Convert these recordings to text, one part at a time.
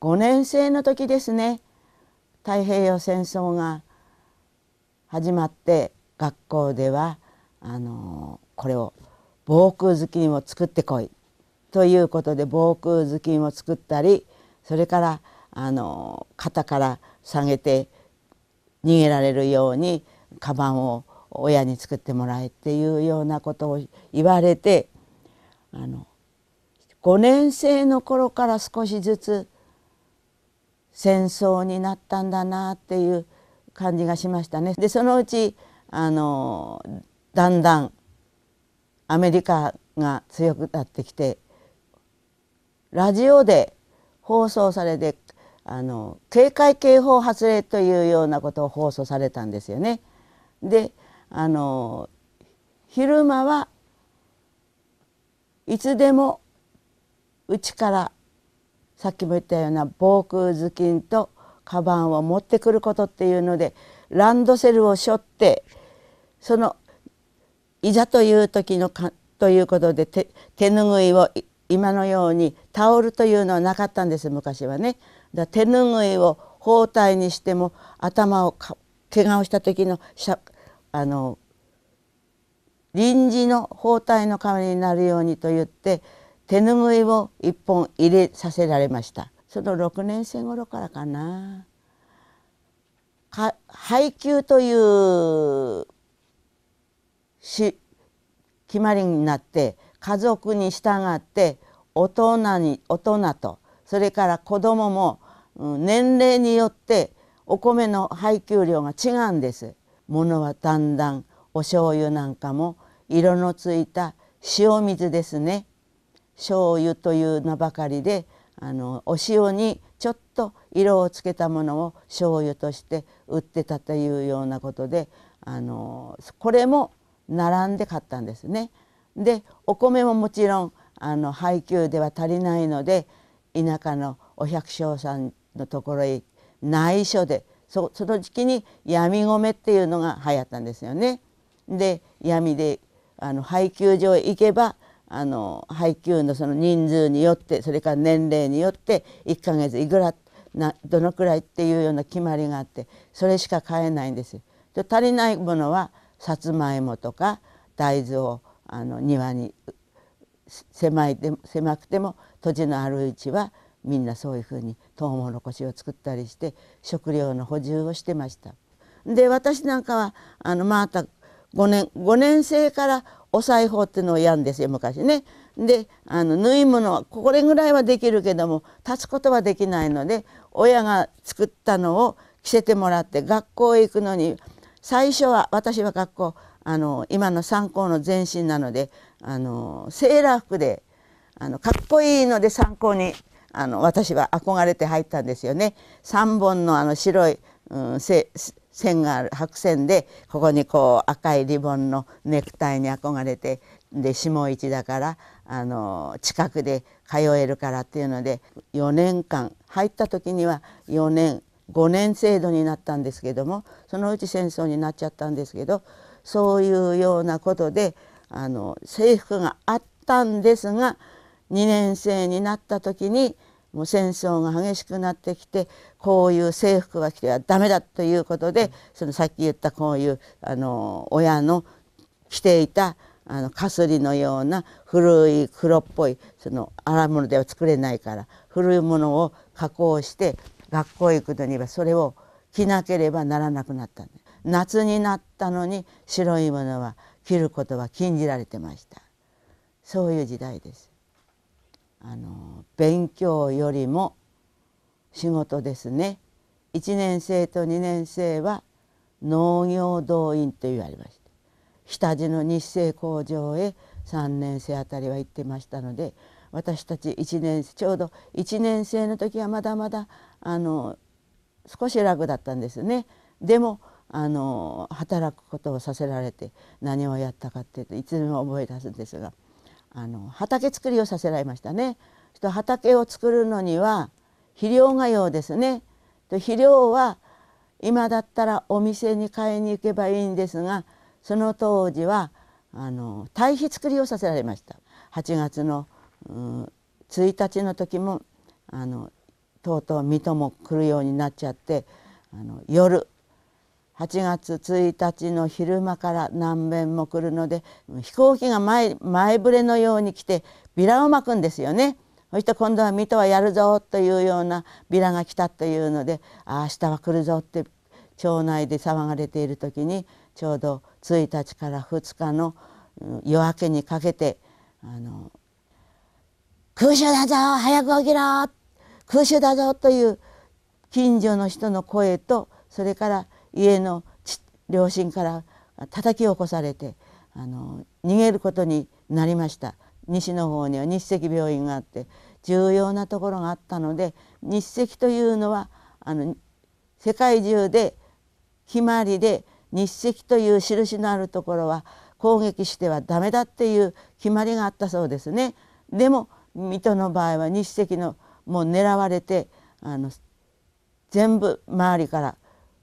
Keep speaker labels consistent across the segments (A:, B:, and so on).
A: 5年生の時ですね太平洋戦争が始まって学校ではあのこれを防空頭巾を作ってこいということで防空頭巾を作ったりそれからあの肩から下げて逃げられるようにカバンを親に作ってもらえっていうようなことを言われてあの5年生の頃から少しずつ戦争になったんだなっていう感じがしましたね。でそのうちあのだんだんアメリカが強くなってきてラジオで放送されてあの警戒警報発令というようなことを放送されたんですよね。であの昼間はいつでもうちからさっきも言ったような防空頭巾とカバンを持ってくることっていうのでランドセルを背負ってそのいざという時のかということで手拭いを今のようにタオルというのはなかったんです昔はね。だ手拭いを包帯にしても頭をか怪我をした時のあの臨時の包帯の代わりになるようにと言って手拭いを一本入れさせられましたその6年生頃からかな配給というし決まりになって家族に従って大人に大人とそれから子どもも、うん、年齢によってお米の配給量が違うんです。ものはだんだんお醤油なんかも色のついた塩水ですね醤油という名ばかりであのお塩にちょっと色をつけたものを醤油として売ってたというようなことであのこれも並んで買ったんですね。でお米ももちろんあの配給では足りないので田舎のお百姓さんのところへ内緒でそその時期に闇米っていうのが流行ったんですよね。で闇であの配給所へ行けばあの配給のその人数によってそれから年齢によって1ヶ月いくらなどのくらいっていうような決まりがあってそれしか買えないんですで足りないものはさつまいもとか大豆をあの庭に狭いで狭くても土地のある位置はみんなそういうふうにトウモロコシを作ったりして食料の補充をしてました。で私なんかはあのまた5年5年生からお裁縫っていうのをやるんですよ昔ね。であの縫い物はこれぐらいはできるけども立つことはできないので親が作ったのを着せてもらって学校へ行くのに最初は私は学校あの今の参考の前身なのであのセーラー服であのかっこいいので参考にあの私は憧れて入ったんですよね。3本のあの白い、うん、セ線がある白線でここにこう赤いリボンのネクタイに憧れてで下市だからあの近くで通えるからっていうので4年間入った時には4年5年制度になったんですけどもそのうち戦争になっちゃったんですけどそういうようなことであの制服があったんですが2年生になった時にもう戦争が激しくなってきてこういう制服が着てはダメだということでそのさっき言ったこういうあの親の着ていたあのかすりのような古い黒っぽいその荒物では作れないから古いものを加工して学校行くのにはそれを着なければならなくなった夏になったのに白いものは着ることは禁じられてましたそういう時代です。あの勉強よりも仕事ですね1年生と2年生は農業動員と言われました下地の日生工場へ3年生あたりは行ってましたので私たち1年ちょうど1年生の時はまだまだあの少し楽だったんですね。でもあの働くことをさせられて何をやったかっていうといつでも思い出すんですが。あの畑作りをさせられましたね。と畑を作るのには肥料が用ですね。と肥料は今だったらお店に買いに行けばいいんですがその当時はあの堆肥作りをさせられました。8月の、う1日の時もあのとうとう水戸も来るようになっちゃってあの夜8月1日の昼間から何べんも来るので飛行機が前前触れのように来てビラを巻くんですよね。そして今度は水戸はやるぞというようなビラが来たというのでああ明日は来るぞって町内で騒がれている時にちょうど1日から2日の夜明けにかけて「あの空襲だぞ早く起きろ空襲だぞ」という近所の人の声とそれから「家の両親から叩き起こされてあの逃げることになりました西の方には日赤病院があって重要なところがあったので日赤というのはあの世界中で決まりで日赤という印のあるところは攻撃してはダメだっていう決まりがあったそうですね。でも水戸の場合は日赤のもう狙われてあの全部周りから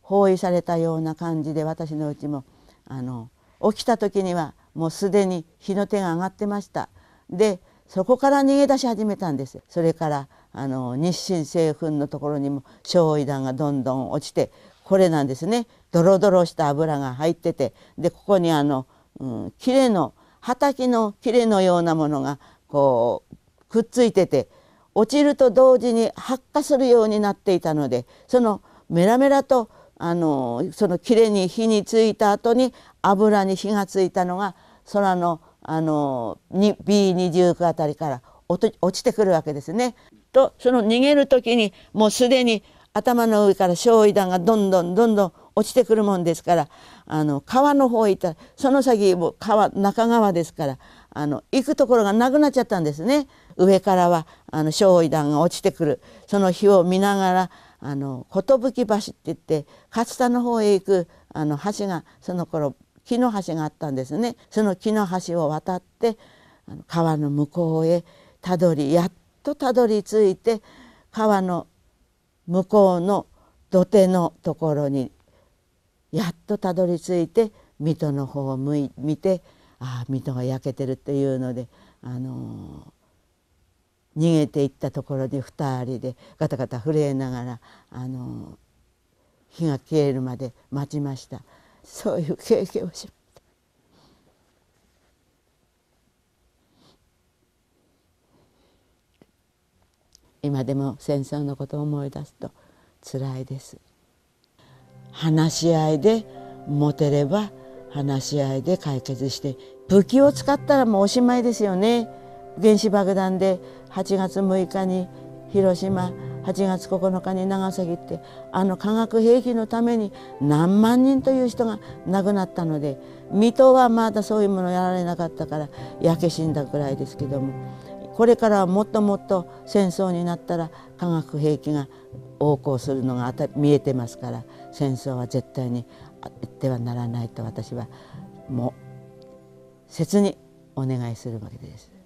A: 包囲されたような感じで私のうちもあの起きた時にはもうすでに火の手が上がってましたでそこから逃げ出し始めたんですそれからあの日清製粉のところにも焼夷弾がどんどん落ちてこれなんですねドロドロした油が入っててでここにあの、うん、切れの畑のキレのようなものがこうくっついてて落ちると同時に発火するようになっていたのでそのメラメラとあのそのきれに火についた後に油に火がついたのが空のあの B20 区あたりから落ちてくるわけですね。とその逃げる時にもうすでに頭の上から焼夷弾がどんどんどんどん落ちてくるもんですからあの川の方へ行ったらその先も川中川ですからあの行くところがなくなっちゃったんですね。上からはあの焼夷弾が落ちてくるその火を見ながらあの寿橋って言って勝田の方へ行くあの橋がその頃木の橋があったんですねその木の橋を渡って川の向こうへたどりやっとたどり着いて川の向こうの土手のところにやっとたどり着いて水戸の方を向い見てああ水戸が焼けてるっていうのであのー逃げていったところで2人でガタガタ震えながらあの火が消えるまで待ちましたそういう経験をしました。今でも戦争のことを思い出すとつらいです。話し合いで持てれば話し合いで解決して武器を使ったらもうおしまいですよね。原子爆弾で8月6日に広島8月9日に長崎ってあの化学兵器のために何万人という人が亡くなったので水戸はまだそういうものやられなかったから焼け死んだくらいですけどもこれからはもっともっと戦争になったら化学兵器が横行するのが見えてますから戦争は絶対にあってはならないと私はもう切にお願いするわけです。